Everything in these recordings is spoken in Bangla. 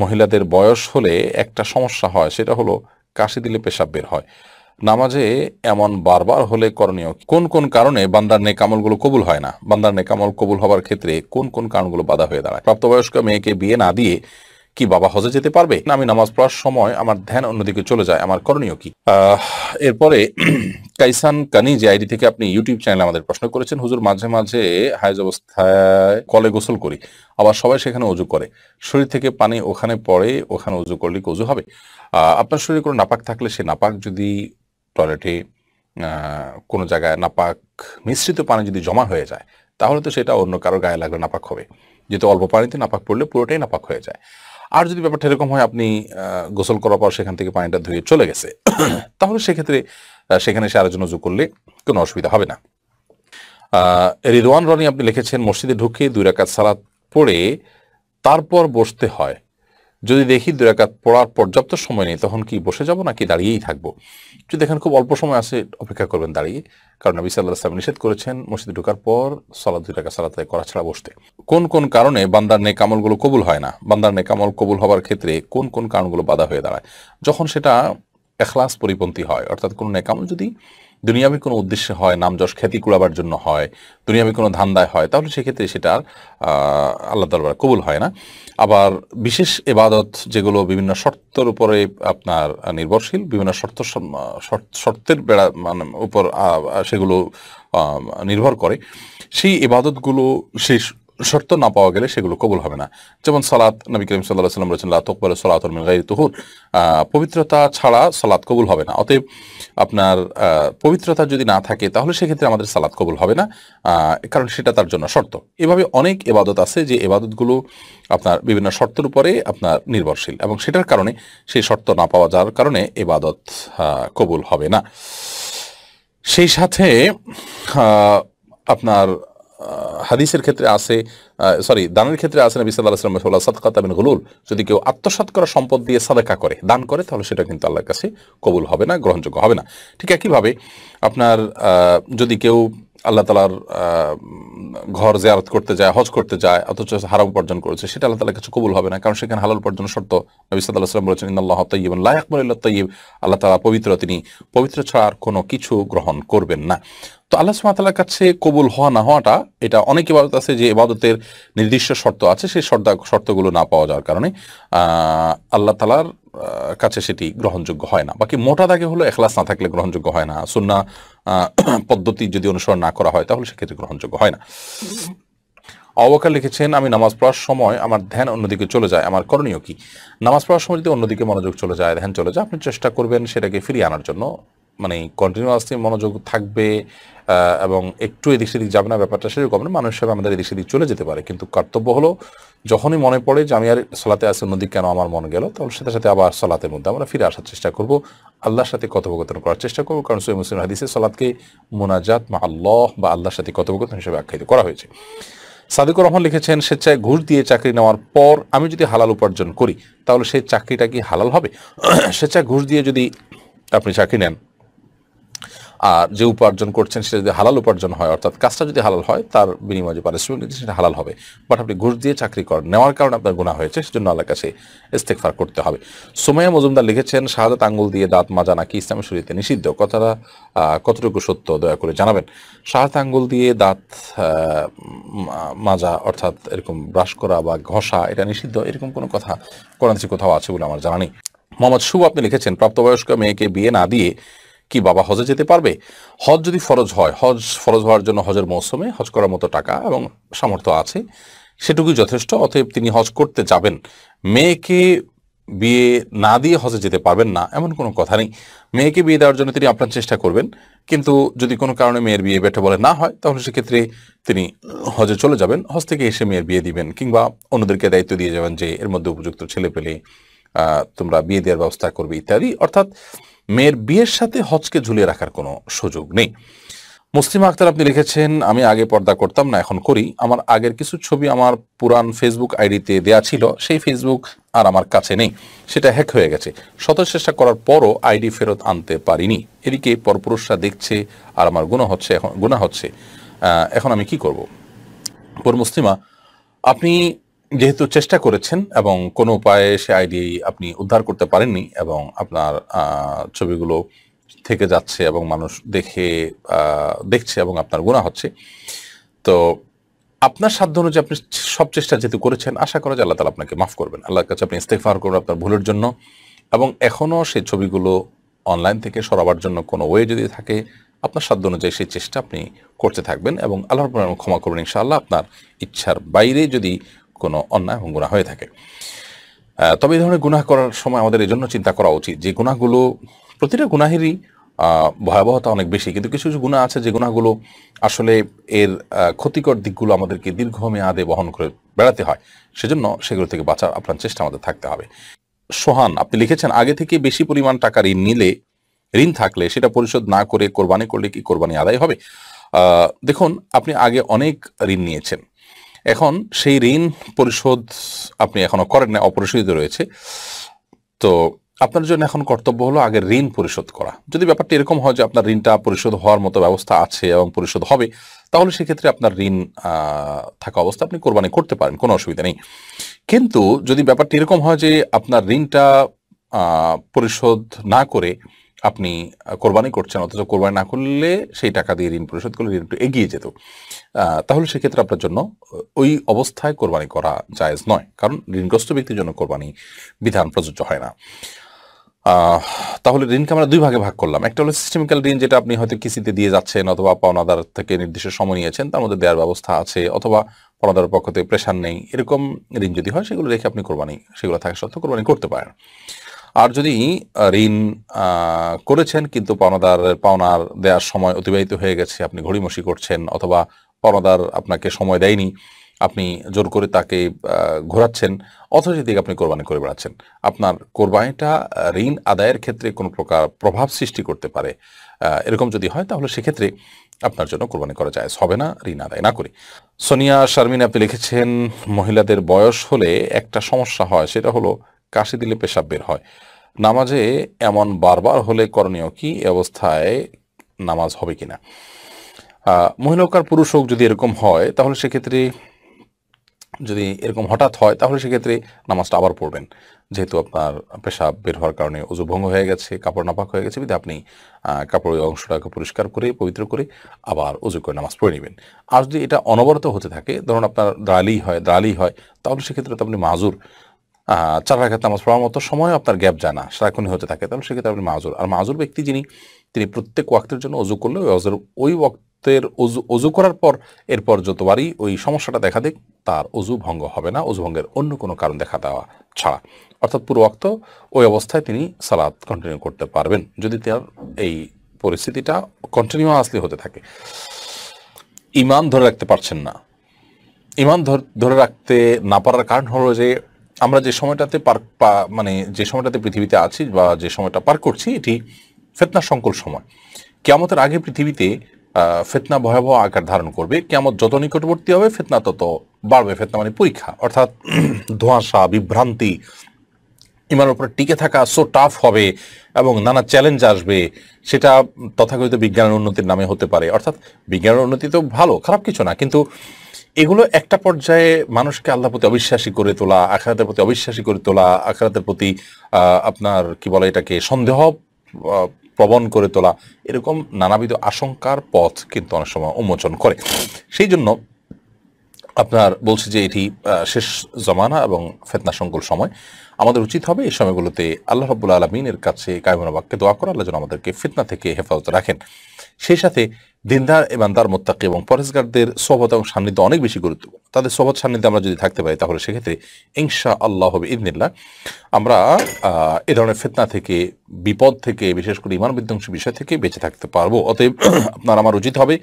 মহিলাদের বয়স হলে একটা সমস্যা হয় সেটা হলো কাশি দিলে পেশাব বের হয় নামাজে এমন বারবার হলে করণীয় কোন কোন কারণে বান্দার নেকামলগুলো কবুল হয় না বান্দার নেকামল কবুল হওয়ার ক্ষেত্রে কোন কোন কারণগুলো বাধা হয়ে দাঁড়ায় প্রাপ্তবয়স্ক মেয়েকে বিয়ে না দিয়ে কি বাবা হজে যেতে পারবে না আমি নামাজ পড়ার সময় আমার ধ্যান অন্যদিকে চলে যায় আমার করণীয় কি এরপরে কাইসান কানি যে আইডি থেকে আপনি ইউটিউব চ্যানেলে আমাদের প্রশ্ন করেছেন হুজুর মাঝে মাঝে হায়জ অবস্থায় কলে গোসল করি আবার সবাই সেখানে উজু করে শরীর থেকে পানি ওখানে পড়ে ওখানে উজু করলে কি হবে আপনার শরীরে কোনো নাপাক থাকলে সে নাপাক যদি টয়লেটে কোনো জায়গায় নাপাক মিশ্রিত পানি যদি জমা হয়ে যায় তাহলে তো সেটা অন্য কারো গায়ে লাগলে নাপাক হবে যেহেতু অল্প পানিতে নাপাক পড়লে পুরোটাই নাপাক হয়ে যায় আর যদি ব্যাপারটা এরকম হয় আপনি গোসল করার পর সেখান থেকে পানিটা ধুয়ে চলে গেছে তাহলে সেক্ষেত্রে সেখানে সে আলোচনা যোগ করলে কোনো অসুবিধা হবে না রিদওয়ান রনি আপনি লিখেছেন মসজিদে ঢুকে দুই রাকাত সালাত পড়ে তারপর বসতে হয় যদি দেখি দু একাত পড়ার পর্যাপ্ত সময় নেই তখন কি বসে যাব নাকি দাঁড়িয়েই থাকবো যদি এখন খুব অল্প সময় আছে অপেক্ষা করবেন দাঁড়িয়ে কারণ নবী সাল্লাহ সাহেব নিষেধ করেছেন মসজিদে ঢোকার পর সালাদ দুই টাকা সালাতে করা ছাড়া বসতে কোন কোন কারণে বান্দার নে কামলগুলো কবুল হয় না বান্দার কামল কবুল হওয়ার ক্ষেত্রে কোন কোন কারণগুলো বাধা হয়ে দাঁড়ায় যখন সেটা এখলাস পরিপন্থী হয় অর্থাৎ কোনো নেকামল যদি দুনিয়াবি কোনো উদ্দেশ্যে হয় নাম যশ খ্যাতি কুড়াবার জন্য হয় দুনিয়াবি কোনো ধান্দায় হয় তাহলে সেক্ষেত্রে সেটা আর আল্লাহ দরবার কবুল হয় না আবার বিশেষ এবাদত যেগুলো বিভিন্ন শর্তের উপরে আপনার নির্ভরশীল বিভিন্ন শর্ত শর্তের বেড়া মানে উপর সেগুলো নির্ভর করে সেই এবাদতগুলো সেই শর্ত না পাওয়া গেলে সেগুলো কবুল হবে না যেমন সালাত নবী করিম সাল্লাহ সাল্লাম রয়েছেন লাতকবর বলে সলাত গাই তুহুর পবিত্রতা ছাড়া সালাত কবুল হবে না অতএব আপনার পবিত্রতা যদি না থাকে তাহলে সেক্ষেত্রে আমাদের সালাত কবুল হবে না কারণ সেটা তার জন্য শর্ত এভাবে অনেক এবাদত আছে যে এবাদতগুলো আপনার বিভিন্ন শর্তের উপরে আপনার নির্ভরশীল এবং সেটার কারণে সেই শর্ত না পাওয়া যাওয়ার কারণে এবাদত কবুল হবে না সেই সাথে আপনার হাদিসের ক্ষেত্রে আছে সরি দানের ক্ষেত্রে আছে নবী সাল্লাহ আসলাম সাল্লাহ সদকাতাবিন গলুল যদি কেউ আত্মসাত করা সম্পদ দিয়ে সাদাকা করে দান করে তাহলে সেটা কিন্তু আল্লাহর কাছে কবুল হবে না গ্রহণযোগ্য হবে না ঠিক একইভাবে আপনার যদি কেউ আল্লাহ তালার ঘর জেয়ারত করতে যায় হজ করতে যায় অথচ হারাম উপার্জন করেছে সেটা আল্লাহ তালার কাছে কবুল হবে না কারণ সেখানে হালাল উপার্জন শর্ত নবী সাল্লাহ বলেছেন ইন্দাল্লাহ তৈব লাইকবুল্লাহ তৈব আল্লাহ তালা পবিত্র তিনি পবিত্র ছাড়ার কোনো কিছু গ্রহণ করবেন না তো আল্লাহ সুমাতালার কাছে কবুল হওয়া না হওয়াটা এটা অনেক ইবাদত আছে যে ইবাদতের নির্দিষ্ট শর্ত আছে সেই শর্তা শর্তগুলো না পাওয়া যাওয়ার কারণে আল্লাহ তালার কাছে সেটি গ্রহণযোগ্য হয় না বাকি মোটা দাগে হলো এখলাস না থাকলে গ্রহণযোগ্য হয় না সুন্না পদ্ধতি যদি অনুসরণ না করা হয় তাহলে সেক্ষেত্রে গ্রহণযোগ্য হয় না অবকার লিখেছেন আমি নামাজ পড়ার সময় আমার ধ্যান অন্যদিকে চলে যায় আমার করণীয় কি নামাজ পড়ার সময় যদি অন্যদিকে মনোযোগ চলে যায় ধ্যান চলে যায় আপনি চেষ্টা করবেন সেটাকে ফিরিয়ে আনার জন্য মানে কন্টিনিউয়াসলি মনোযোগ থাকবে এবং একটু এদিক সেদিক যাবে না ব্যাপারটা সেরকম না মানুষ হিসেবে আমাদের এদিক সেদিক চলে যেতে পারে কিন্তু কর্তব্য হলো যখনই মনে পড়ে যে আমি আর সলাতে আসি অন্যদিক কেন আমার মন গেল তখন সাথে সাথে আবার সলাতের মধ্যে আমরা ফিরে আসার চেষ্টা করব আল্লাহর সাথে কথোপকথন করার চেষ্টা করবো কারণ সৈয় মুসলিম হাদিসে সলাদকে মোনাজাত মা আল্লাহ বা আল্লাহর সাথে কথোপকথন হিসেবে আখ্যায়িত করা হয়েছে সাদুকুর রহমান লিখেছেন স্বেচ্ছায় ঘুষ দিয়ে চাকরি নেওয়ার পর আমি যদি হালাল উপার্জন করি তাহলে সেই চাকরিটা কি হালাল হবে স্বেচ্ছায় ঘুষ দিয়ে যদি আপনি চাকরি নেন আর যে উপার্জন করছেন সেটা যদি হালাল উপার্জন হয় অর্থাৎ কাজটা যদি হালাল হয় তার বিনিময়ে যে পারিশ্রমিক নিচ্ছে সেটা হালাল হবে বাট আপনি ঘুষ দিয়ে চাকরি কর নেওয়ার কারণে আপনার গুণা হয়েছে সেজন্য আল্লাহ কাছে ইস্তেকফার করতে হবে সোমাইয়া মজুমদার লিখেছেন শাহাদাত আঙ্গুল দিয়ে দাঁত মাজা নাকি ইসলামের শরীরতে নিষিদ্ধ কথাটা কতটুকু সত্য দয়া করে জানাবেন শাহাদ আঙ্গুল দিয়ে দাঁত মাজা অর্থাৎ এরকম ব্রাশ করা বা ঘষা এটা নিষিদ্ধ এরকম কোনো কথা কোনো কোথাও আছে বলে আমার জানা নেই মোহাম্মদ শুভ আপনি লিখেছেন প্রাপ্তবয়স্ক মেয়েকে বিয়ে না দিয়ে কি বাবা হজে যেতে পারবে হজ যদি ফরজ হয় হজ ফরজ হওয়ার জন্য হজের মৌসুমে হজ করার মতো টাকা এবং সামর্থ্য আছে সেটুকুই যথেষ্ট অতএব তিনি হজ করতে যাবেন মেয়েকে বিয়ে না দিয়ে হজে যেতে পারবেন না এমন কোনো কথা নেই মেয়েকে বিয়ে দেওয়ার জন্য তিনি আপনার চেষ্টা করবেন কিন্তু যদি কোনো কারণে মেয়ের বিয়ে বেটে বলে না হয় তাহলে সেক্ষেত্রে তিনি হজে চলে যাবেন হজ থেকে এসে মেয়ের বিয়ে দিবেন কিংবা অন্যদেরকে দায়িত্ব দিয়ে যাবেন যে এর মধ্যে উপযুক্ত ছেলে পেলে তোমরা বিয়ে দেওয়ার ব্যবস্থা করবে ইত্যাদি অর্থাৎ মেয়ের বিয়ের সাথে হজকে ঝুলিয়ে রাখার কোনো সুযোগ নেই মুসলিম আক্তার আপনি লিখেছেন আমি আগে পর্দা করতাম না এখন করি আমার আগের কিছু ছবি আমার পুরান ফেসবুক আইডিতে দেয়া ছিল সেই ফেসবুক আর আমার কাছে নেই সেটা হ্যাক হয়ে গেছে শত চেষ্টা করার পরও আইডি ফেরত আনতে পারিনি এদিকে পরপুরুষরা দেখছে আর আমার গুণা হচ্ছে এখন গুণা হচ্ছে এখন আমি কি করব পর মুসলিমা আপনি যেহেতু চেষ্টা করেছেন এবং কোনো উপায়ে সে আইডি আপনি উদ্ধার করতে পারেননি এবং আপনার ছবিগুলো থেকে যাচ্ছে এবং মানুষ দেখে দেখছে এবং আপনার গুণা হচ্ছে তো আপনার সাধ্য অনুযায়ী আপনি সব চেষ্টা যেহেতু করেছেন আশা করা যে আল্লাহ তালা আপনাকে মাফ করবেন আল্লাহর কাছে আপনি ইস্তেফার করবেন আপনার ভুলের জন্য এবং এখনও সেই ছবিগুলো অনলাইন থেকে সরাবার জন্য কোনো ওয়ে যদি থাকে আপনার সাধ্য অনুযায়ী সেই চেষ্টা আপনি করতে থাকবেন এবং আল্লাহর ক্ষমা করবেন ইনশাআল্লাহ আপনার ইচ্ছার বাইরে যদি কোনো অন্যায় এবং গুণা হয়ে থাকে তবে এই ধরনের গুনাহ করার সময় আমাদের এই জন্য চিন্তা করা উচিত যে গুণাগুলো প্রতিটা গুনাহেরই ভয়াবহতা অনেক বেশি কিন্তু কিছু কিছু গুণা আছে যে গুণাগুলো আসলে এর ক্ষতিকর দিকগুলো আমাদেরকে দীর্ঘমেয়াদে বহন করে বেড়াতে হয় সেজন্য সেগুলো থেকে বাঁচার আপনার চেষ্টা আমাদের থাকতে হবে সোহান আপনি লিখেছেন আগে থেকে বেশি পরিমাণ টাকা ঋণ নিলে ঋণ থাকলে সেটা পরিশোধ না করে কোরবানি করলে কি কোরবানি আদায় হবে দেখুন আপনি আগে অনেক ঋণ নিয়েছেন এখন সেই ঋণ পরিশোধ আপনি এখনো করেন না অপরিশোধিত রয়েছে তো আপনার জন্য এখন কর্তব্য হলো আগে ঋণ পরিশোধ করা যদি ব্যাপারটা এরকম হয় যে আপনার ঋণটা পরিশোধ হওয়ার মতো ব্যবস্থা আছে এবং পরিশোধ হবে তাহলে সেক্ষেত্রে আপনার ঋণ থাকা অবস্থা আপনি কোরবানি করতে পারেন কোনো অসুবিধা নেই কিন্তু যদি ব্যাপারটা এরকম হয় যে আপনার ঋণটা পরিশোধ না করে আপনি কোরবানি করছেন অথচ কোরবানি না করলে সেই টাকা দিয়ে ঋণ পরিশোধ করলে ঋণ একটু এগিয়ে যেত তাহলে সেক্ষেত্রে আপনার জন্য ওই অবস্থায় কোরবানি করা জায়েজ নয় কারণ ঋণগ্রস্ত ব্যক্তির জন্য কোরবানি বিধান প্রযোজ্য হয় না তাহলে ঋণকে আমরা দুই ভাগে ভাগ করলাম একটা হলো সিস্টেমিক্যাল ঋণ যেটা আপনি হয়তো কিস্তিতে দিয়ে যাচ্ছেন অথবা পাওনাদার থেকে নির্দিষ্ট সময় নিয়েছেন তার মধ্যে দেওয়ার ব্যবস্থা আছে অথবা পাওনাদার পক্ষ থেকে প্রেশার নেই এরকম ঋণ যদি হয় সেগুলো রেখে আপনি কোরবানি সেগুলো থাকা সত্ত্বেও কোরবানি করতে পারেন আর যদি ঋণ করেছেন কিন্তু পাওনাদার পাওনার দেওয়ার সময় অতিবাহিত হয়ে গেছে আপনি ঘড়িমসি করছেন অথবা পাওনাদার আপনাকে সময় দেয়নি আপনি জোর করে তাকে ঘোরাচ্ছেন অথচ দিকে আপনি কোরবানি করে বেড়াচ্ছেন আপনার কোরবানিটা ঋণ আদায়ের ক্ষেত্রে কোনো প্রকার প্রভাব সৃষ্টি করতে পারে এরকম যদি হয় তাহলে সেক্ষেত্রে আপনার জন্য কোরবানি করা যায় হবে না ঋণ আদায় না করে সোনিয়া শারমিন আপনি লিখেছেন মহিলাদের বয়স হলে একটা সমস্যা হয় সেটা হলো কাশি দিলে পেশাব বের হয় নামাজে এমন বারবার হলে করণীয় কি অবস্থায় নামাজ হবে কিনা মহিলাকার পুরুষ হোক যদি এরকম হয় তাহলে সেক্ষেত্রে যদি এরকম হঠাৎ হয় তাহলে সেক্ষেত্রে নামাজটা আবার পড়বেন যেহেতু আপনার পেশাব বের হওয়ার কারণে উজু ভঙ্গ হয়ে গেছে কাপড় নাপাক হয়ে গেছে যদি আপনি কাপড়ের অংশটাকে পরিষ্কার করে পবিত্র করে আবার উজু করে নামাজ পড়ে নেবেন আর যদি এটা অনবরত হতে থাকে ধরুন আপনার দাঁড়ালেই হয় দ্রালি হয় তাহলে সেক্ষেত্রে তো আপনি মাজুর চার রাখাত নামাজ পড়ার মতো সময় আপনার গ্যাপ জানা সারাক্ষণই হতে থাকে তাহলে সেক্ষেত্রে আপনি মাজুর আর মাজুর ব্যক্তি যিনি তিনি প্রত্যেক ওয়াক্তের জন্য অজু করলে ওই অজুর ওই ওয়াক্তের অজু অজু করার পর এরপর যতবারই ওই সমস্যাটা দেখা দেয় তার অজু ভঙ্গ হবে না অজু ভঙ্গের অন্য কোনো কারণ দেখা দেওয়া ছাড়া অর্থাৎ পুরো ওয়াক্ত ওই অবস্থায় তিনি সালাদ কন্টিনিউ করতে পারবেন যদি তার এই পরিস্থিতিটা কন্টিনিউ আসলে হতে থাকে ইমান ধরে রাখতে পারছেন না ইমান ধরে রাখতে না পারার কারণ হলো যে আমরা যে সময়টাতে পার মানে যে সময়টাতে পৃথিবীতে আছি বা যে সময়টা পার করছি এটি ফেতনা সংকল সময় কেয়ামতের আগে পৃথিবীতে ফেতনা ভয়াবহ আকার ধারণ করবে কেয়ামত যত নিকটবর্তী হবে ফেতনা তত বাড়বে ফেতনা মানে পরীক্ষা অর্থাৎ ধোঁয়াশা বিভ্রান্তি ইমানের উপরে টিকে থাকা সো টাফ হবে এবং নানা চ্যালেঞ্জ আসবে সেটা তথাকথিত বিজ্ঞানের উন্নতির নামে হতে পারে অর্থাৎ বিজ্ঞানের উন্নতি তো ভালো খারাপ কিছু না কিন্তু এগুলো একটা পর্যায়ে মানুষকে আল্লাহ প্রতি অবিশ্বাসী করে তোলা আখরাতের প্রতি অবিশ্বাসী করে তোলা আখরাতের প্রতি আপনার কি বলে এটাকে সন্দেহ প্রবণ করে তোলা এরকম নানাবিধ আশঙ্কার পথ কিন্তু অনেক সময় উন্মোচন করে সেই জন্য আপনার বলছি যে এটি শেষ জমানা এবং ফেতনা সংকুল সময় আমাদের উচিত হবে এই সময়গুলোতে আল্লাহ রব্বুল আলমিনের কাছে কায়মনা বাক্যে দোয়া করা আল্লাহ যেন আমাদেরকে ফিতনা থেকে হেফাজত রাখেন সেই সাথে দিনদার ইমানদার মোত্তাকি এবং পরেজগারদের সোভত এবং সান্নিধ্য অনেক বেশি গুরুত্বপূর্ণ তাদের সোভত সান্নিধ্যে আমরা যদি থাকতে পারি তাহলে সেক্ষেত্রে ইংশা আল্লাহ হবে ইদিনিল্লা আমরা এ ধরনের ফেতনা থেকে বিপদ থেকে বিশেষ করে ইমান বিধ্বংসী বিষয় থেকে বেঁচে থাকতে পারবো অতএব আপনার আমার উচিত হবে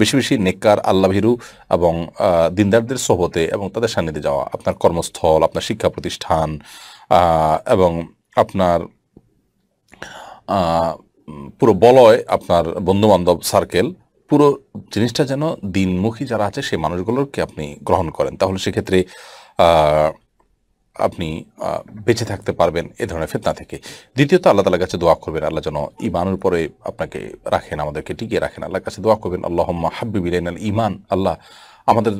বেশি বেশি নেককার আল্লাহ ভিরু এবং দিনদারদের সোভতে এবং তাদের সান্নিধ্যে যাওয়া আপনার কর্মস্থল আপনার শিক্ষা প্রতিষ্ঠান এবং আপনার পুরো বলয় আপনার বন্ধুবান্ধব সার্কেল পুরো জিনিসটা যেন দিনমুখী যারা আছে সেই মানুষগুলোকে আপনি গ্রহণ করেন তাহলে সেক্ষেত্রে আপনি বেঁচে থাকতে পারবেন এ ধরনের ফেতনা থেকে দ্বিতীয়ত আল্লাহ তালার কাছে দোয়া করবেন আল্লাহ যেন ইমানের উপরে আপনাকে রাখেন আমাদেরকে টিকিয়ে রাখেন আল্লাহর কাছে দোয়া করবেন আল্লাহ আল ইমান আল্লাহ আমাদের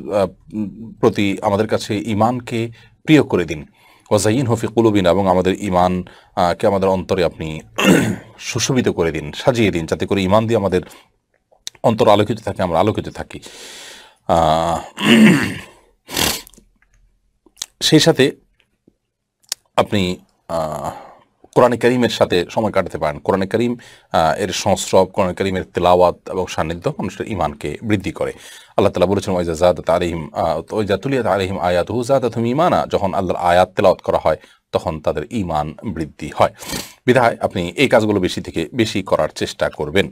প্রতি আমাদের কাছে ইমানকে প্রিয় করে দিন ওয়াজাইন হফি কুলুবিন এবং আমাদের ইমানকে আমাদের অন্তরে আপনি সুশোভিত করে দিন সাজিয়ে দিন যাতে করে ইমান দিয়ে আমাদের অন্তর আলোকিত থাকে আমরা আলোকিত থাকি সেই সাথে আপনি কোরআনে করিমের সাথে সময় কাটাতে পারেন কোরআনে করিম এর সংস্রব কোরআনে করিমের তেলাওয়াত এবং সান্নিধ্য মানুষের ইমানকে বৃদ্ধি করে আল্লাহ তালা বলেছেন ওইজা জাদাত আলহিম ওইজা তুলিয়াত আলহিম আয়াত হু জাদাত ইমানা যখন আল্লাহর আয়াত তেলাওয়াত করা হয় তখন তাদের ইমান বৃদ্ধি হয় বিধায় আপনি এই কাজগুলো বেশি থেকে বেশি করার চেষ্টা করবেন